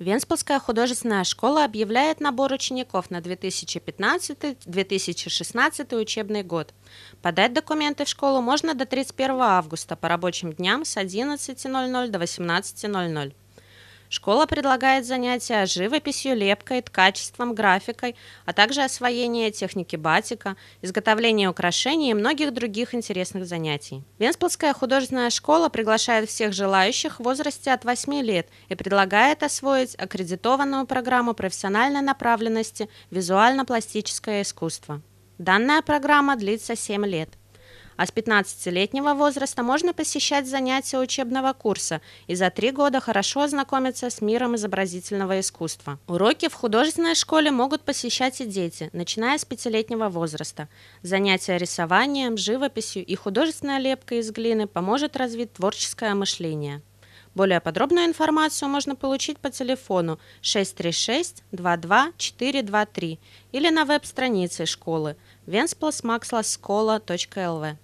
Венспилская художественная школа объявляет набор учеников на 2015-2016 учебный год. Подать документы в школу можно до 31 августа по рабочим дням с 11.00 до 18.00. Школа предлагает занятия живописью, лепкой, ткачеством, графикой, а также освоение техники батика, изготовление украшений и многих других интересных занятий. Венспилская художественная школа приглашает всех желающих в возрасте от 8 лет и предлагает освоить аккредитованную программу профессиональной направленности визуально-пластическое искусство. Данная программа длится 7 лет а с 15-летнего возраста можно посещать занятия учебного курса и за три года хорошо ознакомиться с миром изобразительного искусства. Уроки в художественной школе могут посещать и дети, начиная с пятилетнего возраста. Занятия рисованием, живописью и художественная лепка из глины поможет развить творческое мышление. Более подробную информацию можно получить по телефону 636-22423 или на веб-странице школы vensplosmaxlaskola.lv.